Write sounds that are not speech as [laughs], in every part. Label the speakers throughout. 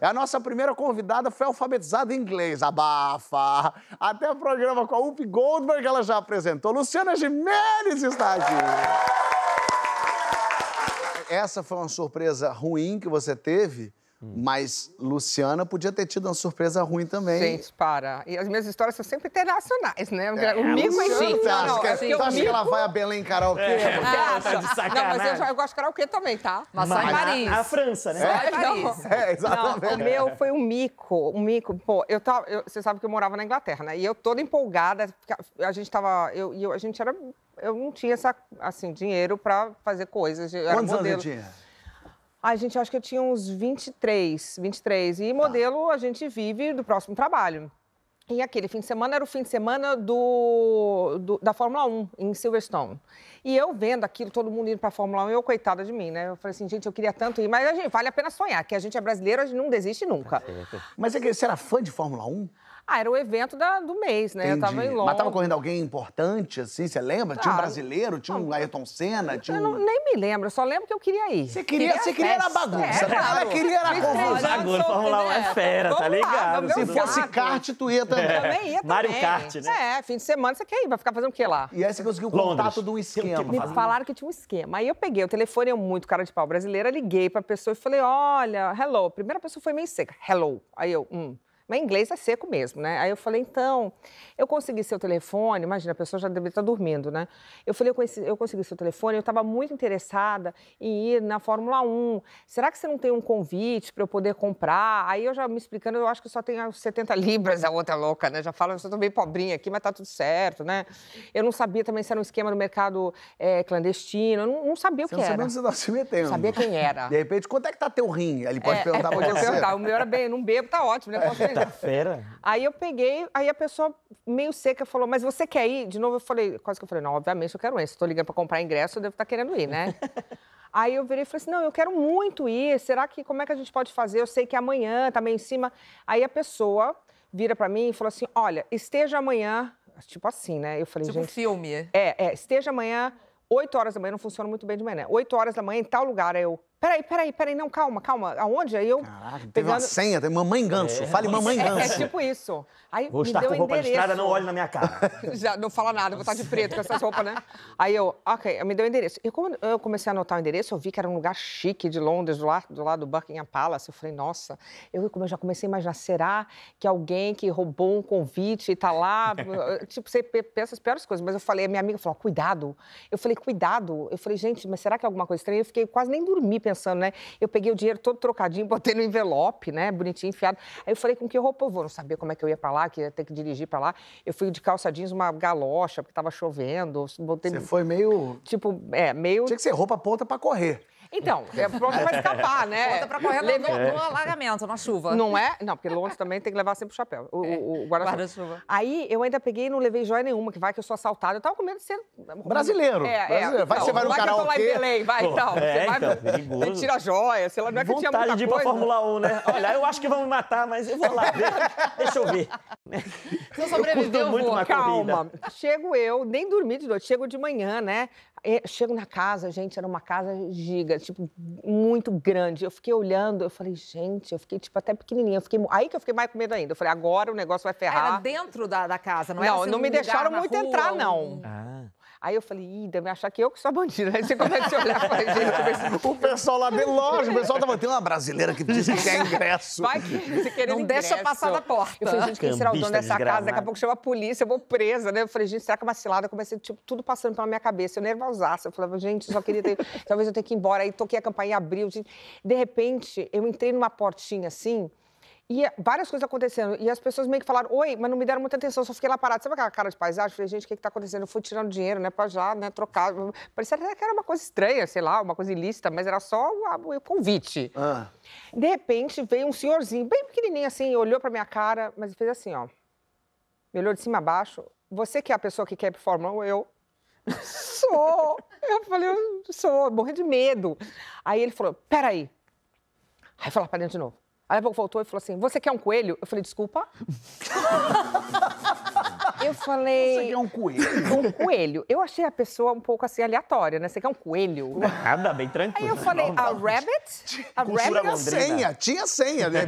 Speaker 1: É a nossa primeira convidada foi alfabetizada em inglês, abafa. Até o programa com a Up Goldberg ela já apresentou. Luciana Gimenez está aqui. Essa foi uma surpresa ruim que você teve, Hum. Mas Luciana podia ter tido uma surpresa ruim também. Gente,
Speaker 2: para. E as minhas histórias são sempre internacionais, né? É, o mico é internacional. Você que, é é assim? acha que ela vai a
Speaker 1: Belém karaokê? É. Você acha? Tá de sacanagem. não, mas eu, já,
Speaker 2: eu gosto de karaokê também, tá? Mas, mas só em Paris. A, França, né? Só em é, Paris. É, exatamente. Não, o meu foi um mico, um mico. Pô, eu tava... Eu, você sabe que eu morava na Inglaterra, né? E eu toda empolgada. A gente tava... Eu, eu, a gente era... Eu não tinha, essa, assim, dinheiro pra fazer coisas. Quantos anos eu tinha? Ai, gente, acho que eu tinha uns 23, 23. E tá. modelo, a gente vive do próximo trabalho. E aquele fim de semana era o fim de semana do, do, da Fórmula 1 em Silverstone. E eu vendo aquilo, todo mundo indo para a Fórmula 1, eu, coitada de mim, né? Eu falei assim, gente, eu queria tanto ir, mas a gente, vale a pena sonhar, que a gente é brasileiro, a gente não
Speaker 1: desiste nunca. É mas é que você era fã de Fórmula 1?
Speaker 2: Ah, era o evento da, do mês, né? Entendi. Eu tava em Londres. Mas tava
Speaker 1: correndo alguém importante, assim, você lembra? Tinha um ah, brasileiro, tinha não, um Ayrton Senna, tinha eu um... Eu nem me lembro, eu só lembro que eu queria ir. Você queria, queria, você queria era bagunça, é, né? Ela queria era confusão. Fórmula 1 é né? fera, tá ligado? Se fosse kart, tu ia [laughs] É. também ia também. Mario Kart, né?
Speaker 2: É, fim de semana você quer ir, vai ficar fazendo o quê lá?
Speaker 1: E aí você conseguiu o contato de um esquema. Me falaram
Speaker 2: que tinha um esquema. Aí eu peguei o telefone, eu muito cara de pau brasileira, liguei pra pessoa e falei, olha, hello. A primeira pessoa foi meio seca, hello. Aí eu, hum. Mas inglês é seco mesmo, né? Aí eu falei, então, eu consegui seu telefone, imagina, a pessoa já deve estar tá dormindo, né? Eu falei, eu, conheci, eu consegui seu telefone, eu estava muito interessada em ir na Fórmula 1. Será que você não tem um convite para eu poder comprar? Aí eu já me explicando, eu acho que só tenho 70 libras, a outra louca, né? Já fala, eu estou bem pobrinha aqui, mas tá tudo certo, né? Eu não sabia também se era um esquema do mercado é, clandestino, eu não, não sabia você o que não era. Sabia onde
Speaker 1: você se metendo. Não sabia quem era. De repente, quanto é que tá teu rim? Ele pode é, perguntar pra [laughs] você. Perguntar. O meu era
Speaker 2: bem, não bebo, tá ótimo, né? Posso é. [laughs] fera. Aí eu peguei, aí a pessoa meio seca falou, mas você quer ir? De novo eu falei, quase que eu falei, não, obviamente eu quero ir. Se estou ligando para comprar ingresso, eu devo estar tá querendo ir, né? [laughs] Aí eu virei e falei assim: não, eu quero muito ir. Será que como é que a gente pode fazer? Eu sei que é amanhã tá meio em cima. Aí a pessoa vira para mim e falou assim: olha, esteja amanhã. Tipo assim, né? Eu falei, tipo gente. Tipo filme. É, é, esteja amanhã, 8 horas da manhã, não funciona muito bem de manhã, né? 8 horas da manhã em tal lugar. Aí eu, Peraí, peraí, peraí, não, calma, calma. Aonde? Aí eu. Caraca, pegando... teve uma senha,
Speaker 1: teve mamãe ganso. É, Fale mamãe ganso. É, é, tipo
Speaker 2: isso. Aí vou me estar deu com roupa endereço. de estrada, não olhe na minha cara. [laughs] Já, não fala nada, vou estar de preto com essas roupas, né? Aí eu, ok, me deu o endereço. E quando eu comecei a anotar o endereço, eu vi que era um lugar chique de Londres, do lado do, lado do Buckingham Palace. Eu falei, nossa, eu, eu já comecei a imaginar, será que alguém que roubou um convite e tá lá? [laughs] tipo, você pensa as piores coisas. Mas eu falei, a minha amiga falou, cuidado. Eu falei, cuidado. Eu falei, gente, mas será que é alguma coisa estranha? Eu fiquei quase nem dormi pensando, né? Eu peguei o dinheiro todo trocadinho, botei no envelope, né? Bonitinho, enfiado. Aí eu falei, com que roupa eu vou? Não sabia como é que eu ia pra lá, que ia ter que dirigir pra lá. Eu fui de calça jeans, uma galocha, porque tava chovendo. Botei... Você foi meio... Tipo, é, meio... Tinha que ser
Speaker 1: roupa ponta pra correr.
Speaker 2: Então, é pronto para [laughs] escapar, né? Conta pra correr Levou... no, no alagamento, na chuva. Não é? Não, porque Londres também tem que levar sempre o chapéu, o, é. o, guarda-chuva. Guarda Aí eu ainda peguei e não levei joia nenhuma, que vai que eu sou assaltado, Eu tava com medo de ser... Brasileiro. É, é brasileiro. É, vai, então, você vai no karaokê. Vai que eu tô lá em Belém, vai, Pô, então. É, você então, vai, tira a joia, sei lá, não é que tinha muita de ir pra Fórmula 1, né? Olha, eu acho que vão me matar, mas eu vou lá ver. [laughs] Deixa eu ver. Não sobreviveu muito vou. Calma. Corrida. Chego eu, nem dormi de noite, chego de manhã, né? É, chego na casa, gente, era uma casa giga, tipo, muito grande. Eu fiquei olhando, eu falei, gente, eu fiquei, tipo, até pequenininha. Eu fiquei, aí que eu fiquei mais com medo ainda. Eu falei, agora o negócio vai ferrar. Era dentro da, da casa, não, não era assim, Não, não me deixaram muito rua, entrar, não. Um... Ah. Aí eu falei, ih, deve achar que eu que sou a bandida. Aí você começa a olhar pra gente.
Speaker 1: o pessoal lá bem lógico, o pessoal tava, tem uma brasileira que diz que quer ingresso. Vai que você querendo Não ingresso. deixa passar da porta. Eu falei, gente, quem será o dono dessa casa? Daqui a pouco
Speaker 2: chama a polícia, eu vou presa, né? Eu falei, gente, será que é uma cilada? Eu comecei, tipo, tudo passando pela minha cabeça. Eu nervosaça. Eu falava, gente, só queria ter... Talvez eu tenha que ir embora. Aí toquei a campainha, abriu. De repente, eu entrei numa portinha assim... E é, várias coisas acontecendo. E as pessoas meio que falaram, oi, mas não me deram muita atenção, só fiquei lá parado. Sabe aquela cara de paisagem? Falei, gente, o que está acontecendo? Eu fui tirando dinheiro, né, para já, né, trocar. Parecia até que era uma coisa estranha, sei lá, uma coisa ilícita, mas era só o, o convite. Ah. De repente, veio um senhorzinho, bem pequenininho assim, olhou para minha cara, mas fez assim, ó. Me olhou de cima a baixo. Você que é a pessoa que quer Fórmula eu sou. Eu falei, eu sou, morri de medo. Aí ele falou, peraí. Aí foi lá para dentro de novo. Aí ela voltou e falou assim: Você quer um coelho? Eu falei: Desculpa. [laughs] eu falei. Você quer um coelho? Um coelho. Eu achei a pessoa um pouco assim aleatória, né? Você quer um coelho?
Speaker 1: Ah, nada, bem tranquilo. Aí eu falei: A
Speaker 2: rabbit? A rabbit? Tinha senha, tinha senha, né?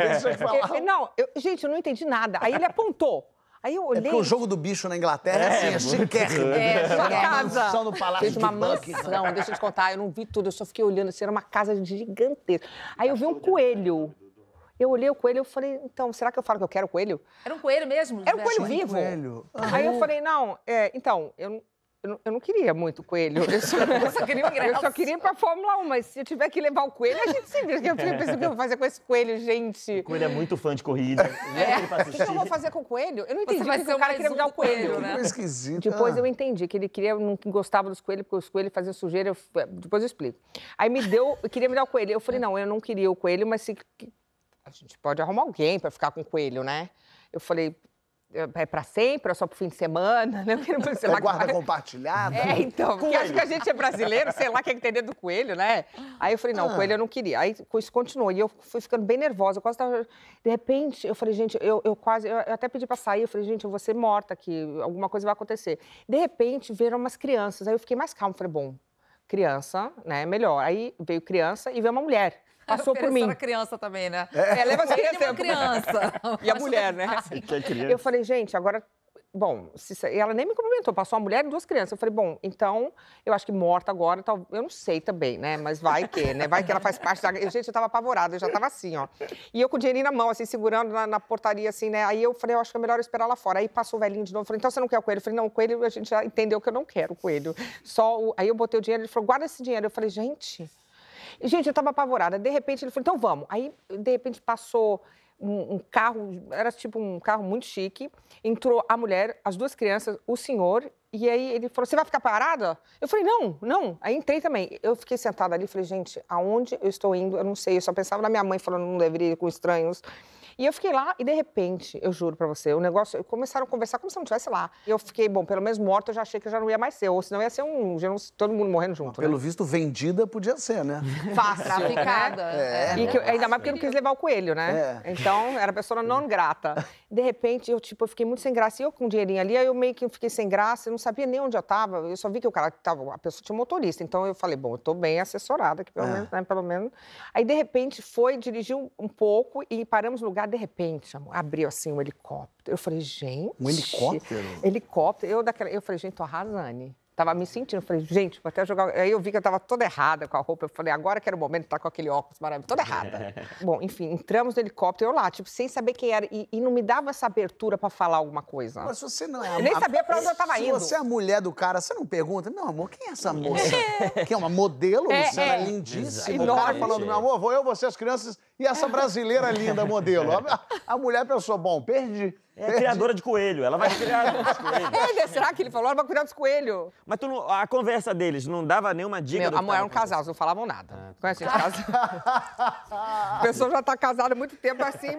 Speaker 2: eu, não, eu, gente, eu não entendi nada. Aí ele apontou. Aí eu olhei. É porque o jogo
Speaker 1: do bicho na Inglaterra é, é assim, é chiquérrimo. É, é, uma casa. Uma no Palácio Fez uma de mansão, deixa eu te
Speaker 2: contar. Eu não vi tudo, eu só fiquei olhando. Assim, era uma casa gigantesca. Aí eu vi um coelho. Eu olhei o coelho e falei, então, será que eu falo que eu quero coelho? Era um coelho mesmo? Era um coelho vivo. Coelho. Aí eu falei, não, é, então, eu, eu, eu, não queria muito coelho. Eu só, [laughs] eu só queria um Eu só queria ir pra Fórmula 1, mas se eu tiver que levar o coelho, a gente se vira. Eu fiquei pensando o que eu vou fazer com esse coelho, gente. O
Speaker 1: coelho é muito fã de corrida. É. é então, o que eu vou fazer
Speaker 2: com o coelho? Eu não entendi Você que o cara queria me dar o coelho, coelho né? Esquisito. Depois ah. eu entendi que ele queria, não gostava dos coelhos, porque os coelhos faziam sujeira. Eu, depois eu explico. Aí me deu, queria me dar o coelho. Eu falei, é. não, eu não queria o coelho, mas se a gente pode arrumar alguém para ficar com o coelho, né? Eu falei, é para sempre, é só pro fim de
Speaker 1: semana, né? [laughs] Porque não sei é lá, guarda que... compartilhada. É, então, porque acho que a gente é brasileiro, sei lá, quer é entender
Speaker 2: do coelho, né? Aí eu falei, não, ah. coelho eu não queria. Aí isso continuou, e eu fui ficando bem nervosa, eu quase tava... De repente, eu falei, gente, eu, eu quase... Eu até pedi para sair, eu falei, gente, eu vou ser morta aqui, alguma coisa vai acontecer. De repente, vieram umas crianças, aí eu fiquei mais calma, falei, bom, criança, né, melhor. Aí veio criança e veio uma mulher. [laughs] passou por mim. a criança também, né? É, leva é a criança, uma criança. [laughs] e a mulher, né? Ah, é eu falei, gente, agora bom, e ela nem me cumprimentou, passou uma mulher e duas crianças. Eu falei, bom, então, eu acho que morta agora, tal, eu não sei também, né? Mas vai que, né? Vai que ela faz parte da. gente, eu tava apavorada, eu já tava assim, ó. E eu com o dinheirinho na mão, assim, segurando na, na, portaria, assim, né? Aí eu falei, eu acho que é melhor eu esperar lá fora. Aí passou o velhinho de novo, eu falei, então você não quer o coelho? Eu falei, não, o coelho, a gente já entendeu que eu não quero o coelho. Só o... Aí eu botei o dinheiro, ele falou, guarda esse dinheiro. Eu falei, gente gente, eu estava apavorada. De repente, ele falou, então vamos. Aí, de repente, passou um, um, carro, era tipo um carro muito chique. Entrou a mulher, as duas crianças, o senhor. E aí ele falou, você vai ficar parada? Eu falei, não, não. Aí entrei também. Eu fiquei sentada ali, falei, gente, aonde eu estou indo? Eu não sei, eu só pensava na minha mãe falando, não deveria ir com estranhos. E eu fiquei lá e, de repente, eu juro pra você, o negócio. Começaram a conversar como se eu não estivesse lá. E eu fiquei, bom, pelo menos morta eu já achei que eu já não ia mais ser. Ou senão ia ser um. Já não, todo mundo morrendo junto. Pelo né? visto,
Speaker 1: vendida podia ser, né? [laughs] Fácil. Traficada. Né? É. é. Que,
Speaker 2: ainda mais porque eu não quis levar o coelho, né? É. Então, era pessoa não grata. De repente, eu, tipo, eu fiquei muito sem graça. E eu com um dinheirinho ali, aí eu meio que fiquei sem graça, eu não sabia nem onde eu tava. Eu só vi que o cara tava. A pessoa tinha um motorista. Então eu falei, bom, eu tô bem assessorada, que pelo é. menos, né? Pelo menos. Aí, de repente, foi, dirigiu um pouco e paramos no lugar lugar, de repente, amor, abriu assim um helicóptero. Eu falei, gente. Um helicóptero? Helicóptero. Eu, daquela, eu falei, gente, tô arrasando. Tava me sentindo, eu falei, gente, vou até jogar. Aí eu vi que eu tava toda errada com a roupa. Eu falei, agora que era o momento de estar tá com aquele óculos maravilhoso, toda errada. [laughs] Bom, enfim, entramos no helicóptero, eu lá, tipo, sem saber quem era. E, e não me dava essa abertura pra falar alguma coisa. Mas você
Speaker 1: não é a Eu nem sabia pra onde eu tava se indo. Se você é a mulher do cara, você não pergunta, meu amor, quem é essa moça? É. é uma modelo? É, você é. era lindíssima. O cara falando, meu amor, vou eu, você, as crianças. E essa brasileira linda, modelo. A, a mulher é pensou, bom, perdi. É perdi. criadora de coelho, ela vai criar os
Speaker 2: coelhos. será que ele falou? Ela vai cuidar dos coelhos. Mas tu a conversa deles não dava nenhuma dica Meu, do mulher era um casal, eles não falavam nada. Ah. Tá. Conhece esse casal? a pessoa já tá casada há muito tempo, assim,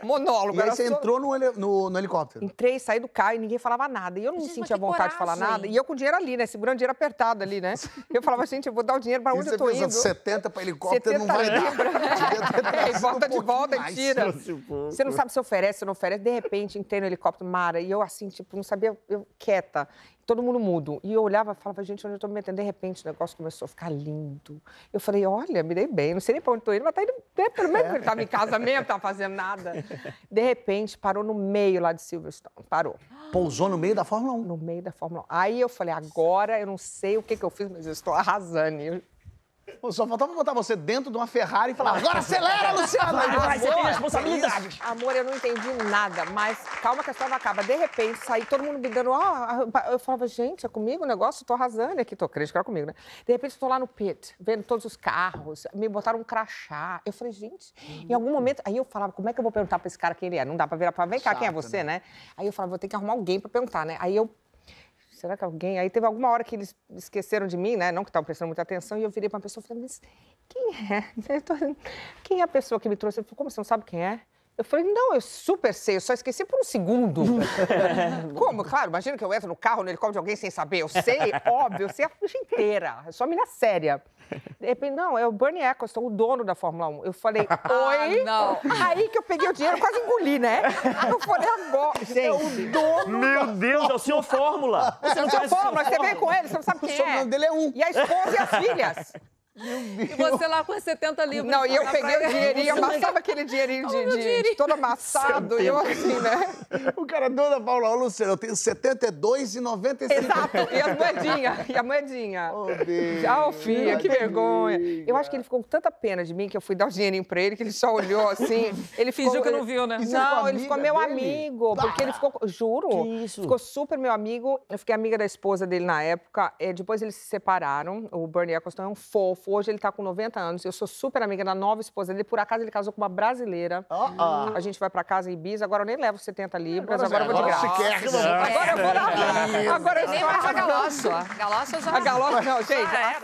Speaker 2: monólogo. E aí você só... entrou
Speaker 1: no, heli... no, no, helicóptero?
Speaker 2: Entrei, saí do carro e ninguém falava nada. E eu não gente, me sentia vontade coragem. de falar nada. E eu com o dinheiro ali, né? Segurando dinheiro apertado ali, né? Eu falava, gente, eu vou dar o dinheiro pra onde eu tô indo. 70
Speaker 1: pra helicóptero 70 não vai dar e um de volta e tira. Um você não sabe
Speaker 2: se oferece, ou não oferece. De repente, entrei no helicóptero, Mara, e eu assim, tipo, não sabia, eu quieta. Todo mundo mudo. E eu olhava e falava, gente, onde eu tô me metendo? De repente, o negócio começou a ficar lindo. Eu falei, olha, me dei bem. Não sei nem pra onde tô indo, mas tá indo bem. Pelo menos ele tava em casa mesmo, tava fazendo nada. De repente, parou no meio lá de Silverstone. Parou. Pousou no meio da Fórmula 1. No meio da Fórmula 1. Aí eu falei, agora eu não sei o que, que eu fiz, mas eu estou arrasando. Pô, só faltava
Speaker 1: botar você dentro de uma Ferrari e falar: agora acelera, Luciano! Vai, vai, você tem responsabilidade.
Speaker 2: Ah, Amor, eu não entendi nada, mas calma que a história acaba. De repente, saí todo mundo me dando. Ah, ah, ah. eu falava: gente, é comigo o negócio? Tô arrasando aqui, tô crítica é comigo, né? De repente, estou lá no pit, vendo todos os carros, me botaram um crachá. Eu falei: gente, hum. em algum hum. momento. Aí eu falava: como é que eu vou perguntar pra esse cara quem ele é? Não dá pra virar pra. Vem cá, Chato, quem é você, né? né? Aí eu falava: vou ter que arrumar alguém pra perguntar, né? Aí eu será que alguém. Aí teve alguma hora que eles esqueceram de mim, né? Não que estavam prestando muita atenção, e eu virei para uma pessoa e falei, mas quem é? [laughs] Tô... Quem é a pessoa que me trouxe? Ele falou, como você não sabe quem é? Eu falei, não, eu super sei, eu só esqueci por um segundo. [laughs] Como? Claro, imagina que eu entro no carro, no helicóptero de alguém sem saber. Eu sei, [laughs] óbvio, eu sei a ficha inteira. Eu sou uma mina séria repente, é, não, é o Bernie Eccleston, o dono da Fórmula 1. Eu falei, [laughs] ah, oi? Ah, não. Aí que eu peguei o dinheiro, quase engoli, né? Eu falei, agora, É o dono Meu Deus, é o senhor Fórmula. Você não é [laughs] é o senhor Fórmula, você vem com ele, você não sabe quem é. O sobrenome dele é um. E a esposa e as filhas. E você lá com 70 livros. Não, e eu peguei o dinheirinho, amassava aquele dinheirinho de, de, de todo amassado, e eu assim, né?
Speaker 1: O cara, dona Paula, Luciano, eu tenho 72,95. Exato, e as
Speaker 2: moedinhas, e a moedinha. Oh, Deus. Ah, oh, filha, que vergonha. Eu acho que ele ficou com tanta pena de mim que eu fui dar o dinheirinho pra ele, que ele só olhou assim. [laughs] Ele ficou, Fingiu que não viu, né? Não, ele ficou meu dele? amigo, porque ele ficou, juro, isso? ficou super meu amigo. Eu fiquei amiga da esposa dele na época, é, depois eles se separaram, o Bernie Eccleston é um fofo, Rodolfo, hoje ele tá com 90 anos, eu sou super amiga da nova esposa dele, por acaso ele casou com uma brasileira. Oh, oh. A gente vai pra casa em Ibiza, agora eu nem levo 70 libras, agora, agora eu vou de graça. Quer, agora eu vou lá. Agora eu vou lá. A galossa. Galossa já... A galossa, não, gente.